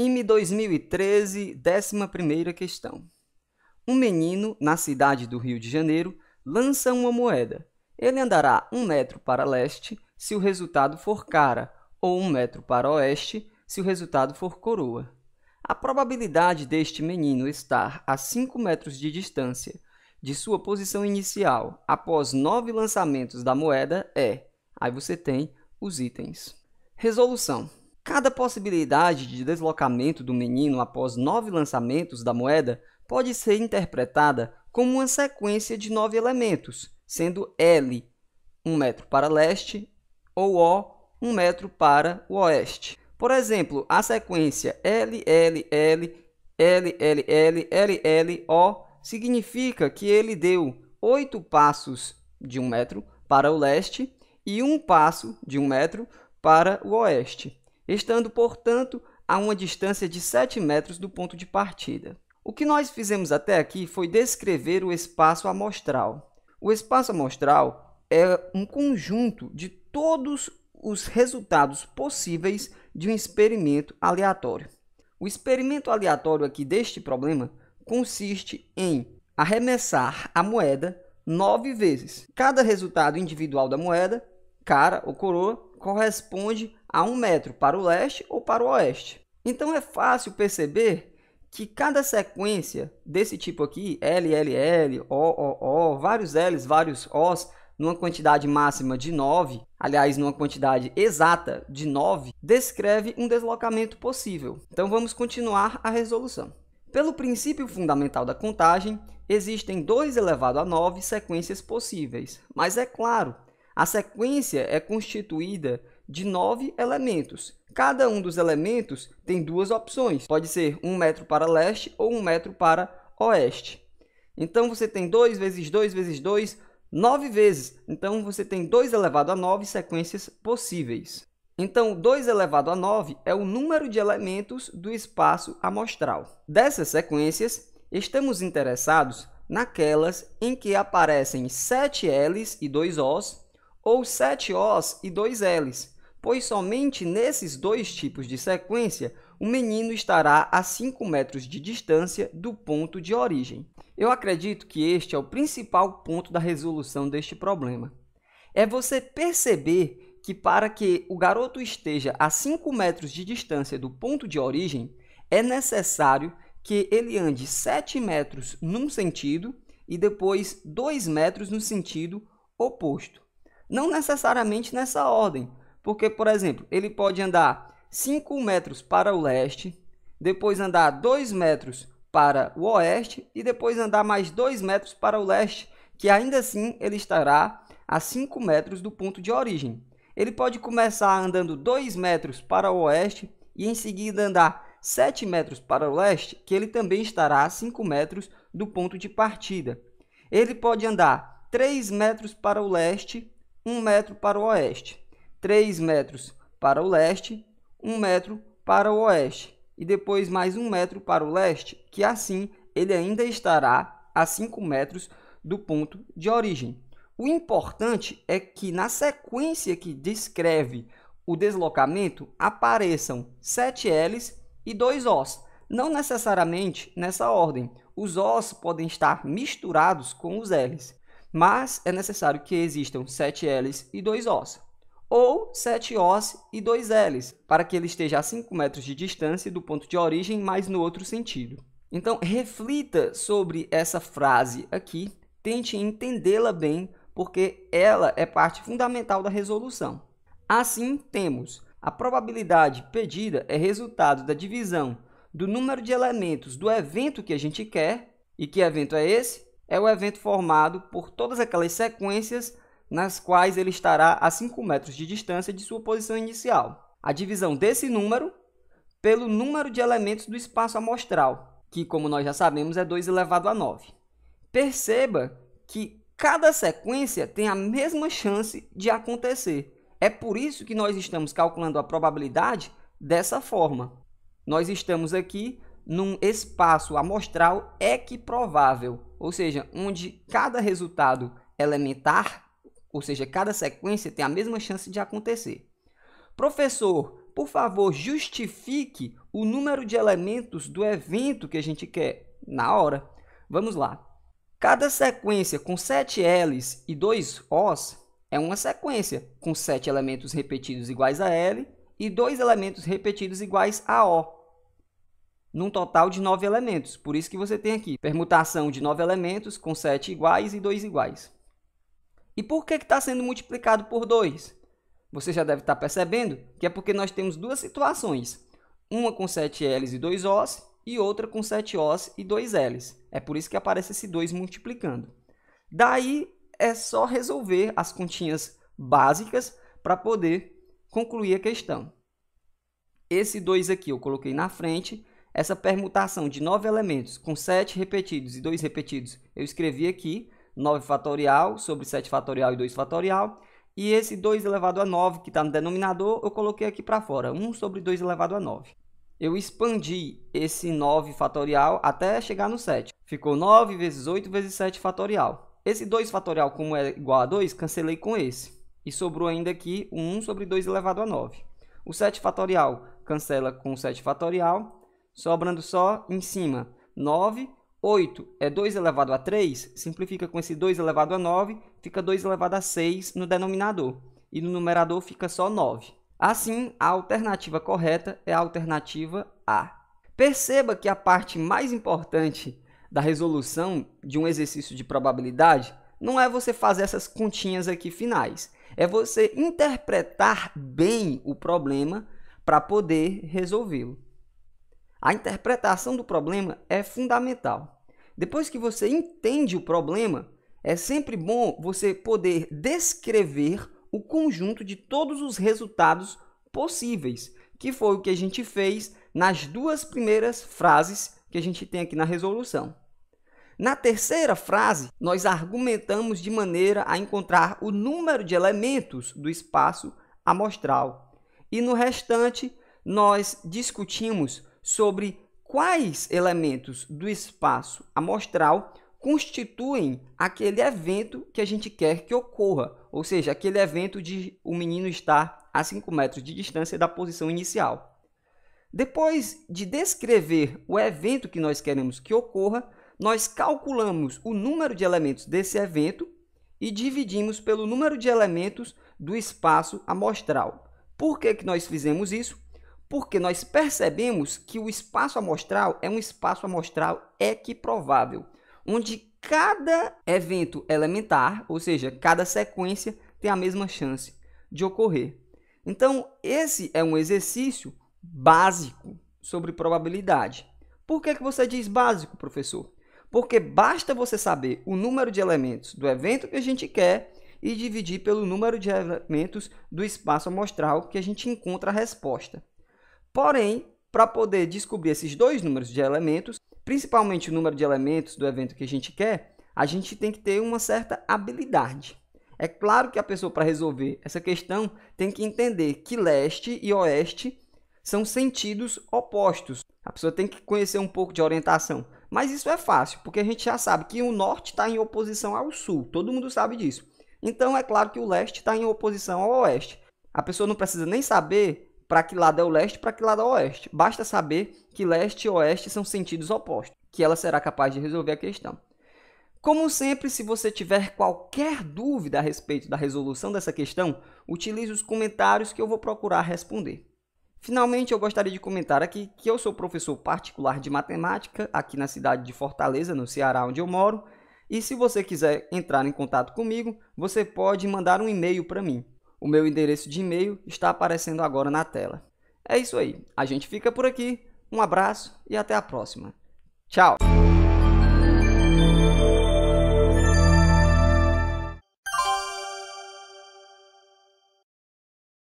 IME 2013, 11 questão. Um menino, na cidade do Rio de Janeiro, lança uma moeda. Ele andará um metro para leste se o resultado for cara, ou um metro para oeste se o resultado for coroa. A probabilidade deste menino estar a 5 metros de distância de sua posição inicial após nove lançamentos da moeda é. Aí você tem os itens. Resolução. Cada possibilidade de deslocamento do menino após nove lançamentos da moeda pode ser interpretada como uma sequência de nove elementos, sendo L um metro para leste ou O um metro para o oeste. Por exemplo, a sequência L, L, L, L, L, L, L, L, O significa que ele deu oito passos de um metro para o leste e um passo de um metro para o oeste estando, portanto, a uma distância de 7 metros do ponto de partida. O que nós fizemos até aqui foi descrever o espaço amostral. O espaço amostral é um conjunto de todos os resultados possíveis de um experimento aleatório. O experimento aleatório aqui deste problema consiste em arremessar a moeda nove vezes. Cada resultado individual da moeda, cara ou coroa, corresponde a um metro para o leste ou para o oeste. Então é fácil perceber que cada sequência desse tipo aqui, L, L, L, O, O, O, vários L's, vários O's, numa quantidade máxima de 9, aliás, numa quantidade exata de 9, descreve um deslocamento possível. Então vamos continuar a resolução. Pelo princípio fundamental da contagem, existem 2 elevado a 9 sequências possíveis, mas é claro a sequência é constituída de nove elementos. Cada um dos elementos tem duas opções: pode ser um metro para leste ou um metro para oeste. Então você tem 2 vezes 2 vezes 2, 9 vezes. Então você tem 2 elevado a 9 sequências possíveis. Então, 2 elevado a 9 é o número de elementos do espaço amostral. Dessas sequências, estamos interessados naquelas em que aparecem 7 L's e 2 O's, ou 7 Os e 2 Ls, pois somente nesses dois tipos de sequência o menino estará a 5 metros de distância do ponto de origem. Eu acredito que este é o principal ponto da resolução deste problema. É você perceber que para que o garoto esteja a 5 metros de distância do ponto de origem, é necessário que ele ande 7 metros num sentido e depois 2 metros no sentido oposto. Não necessariamente nessa ordem, porque, por exemplo, ele pode andar 5 metros para o leste, depois andar 2 metros para o oeste e depois andar mais 2 metros para o leste, que ainda assim ele estará a 5 metros do ponto de origem. Ele pode começar andando 2 metros para o oeste e em seguida andar 7 metros para o leste, que ele também estará a 5 metros do ponto de partida. Ele pode andar 3 metros para o leste 1 metro para o oeste, 3 metros para o leste, 1 metro para o oeste e depois mais 1 metro para o leste, que assim ele ainda estará a 5 metros do ponto de origem. O importante é que na sequência que descreve o deslocamento apareçam 7 L's e 2 O's, não necessariamente nessa ordem. Os O's podem estar misturados com os L's mas é necessário que existam 7 L's e 2 O's, ou 7 O's e 2 L's, para que ele esteja a 5 metros de distância do ponto de origem, mas no outro sentido. Então, reflita sobre essa frase aqui, tente entendê-la bem, porque ela é parte fundamental da resolução. Assim, temos a probabilidade pedida é resultado da divisão do número de elementos do evento que a gente quer. E que evento é esse? é o evento formado por todas aquelas sequências nas quais ele estará a 5 metros de distância de sua posição inicial. A divisão desse número pelo número de elementos do espaço amostral, que, como nós já sabemos, é 2 elevado a 9. Perceba que cada sequência tem a mesma chance de acontecer. É por isso que nós estamos calculando a probabilidade dessa forma. Nós estamos aqui num espaço amostral equiprovável, ou seja, onde cada resultado elementar, ou seja, cada sequência tem a mesma chance de acontecer. Professor, por favor, justifique o número de elementos do evento que a gente quer na hora. Vamos lá. Cada sequência com 7 L's e 2 O's é uma sequência com 7 elementos repetidos iguais a L e 2 elementos repetidos iguais a O num total de nove elementos. Por isso que você tem aqui permutação de nove elementos com sete iguais e dois iguais. E por que está sendo multiplicado por 2? Você já deve estar tá percebendo que é porque nós temos duas situações. Uma com 7 L's e 2 O's e outra com 7 O's e 2 L's. É por isso que aparece esse 2 multiplicando. Daí é só resolver as continhas básicas para poder concluir a questão. Esse 2 aqui eu coloquei na frente essa permutação de nove elementos com sete repetidos e dois repetidos, eu escrevi aqui 9 fatorial sobre 7 fatorial e 2 fatorial. E esse 2 elevado a 9 que está no denominador, eu coloquei aqui para fora, 1 sobre 2 elevado a 9. Eu expandi esse 9 fatorial até chegar no 7. Ficou 9 vezes 8 vezes 7 fatorial. Esse 2 fatorial, como é igual a 2, cancelei com esse. E sobrou ainda aqui o 1 sobre 2 elevado a 9. O 7 fatorial cancela com 7 fatorial sobrando só em cima 9, 8 é 2 elevado a 3, simplifica com esse 2 elevado a 9, fica 2 elevado a 6 no denominador, e no numerador fica só 9. Assim, a alternativa correta é a alternativa A. Perceba que a parte mais importante da resolução de um exercício de probabilidade não é você fazer essas continhas aqui finais, é você interpretar bem o problema para poder resolvê-lo. A interpretação do problema é fundamental. Depois que você entende o problema, é sempre bom você poder descrever o conjunto de todos os resultados possíveis, que foi o que a gente fez nas duas primeiras frases que a gente tem aqui na resolução. Na terceira frase, nós argumentamos de maneira a encontrar o número de elementos do espaço amostral. E no restante, nós discutimos sobre quais elementos do espaço amostral constituem aquele evento que a gente quer que ocorra, ou seja, aquele evento de o menino estar a 5 metros de distância da posição inicial. Depois de descrever o evento que nós queremos que ocorra, nós calculamos o número de elementos desse evento e dividimos pelo número de elementos do espaço amostral. Por que, que nós fizemos isso? porque nós percebemos que o espaço amostral é um espaço amostral equiprovável, onde cada evento elementar, ou seja, cada sequência, tem a mesma chance de ocorrer. Então, esse é um exercício básico sobre probabilidade. Por que, que você diz básico, professor? Porque basta você saber o número de elementos do evento que a gente quer e dividir pelo número de elementos do espaço amostral que a gente encontra a resposta. Porém, para poder descobrir esses dois números de elementos, principalmente o número de elementos do evento que a gente quer, a gente tem que ter uma certa habilidade. É claro que a pessoa, para resolver essa questão, tem que entender que leste e oeste são sentidos opostos. A pessoa tem que conhecer um pouco de orientação. Mas isso é fácil, porque a gente já sabe que o norte está em oposição ao sul, todo mundo sabe disso. Então é claro que o leste está em oposição ao oeste. A pessoa não precisa nem saber para que lado é o leste, para que lado é o oeste. Basta saber que leste e oeste são sentidos opostos, que ela será capaz de resolver a questão. Como sempre, se você tiver qualquer dúvida a respeito da resolução dessa questão, utilize os comentários que eu vou procurar responder. Finalmente, eu gostaria de comentar aqui que eu sou professor particular de matemática aqui na cidade de Fortaleza, no Ceará, onde eu moro. E se você quiser entrar em contato comigo, você pode mandar um e-mail para mim. O meu endereço de e-mail está aparecendo agora na tela. É isso aí. A gente fica por aqui. Um abraço e até a próxima. Tchau!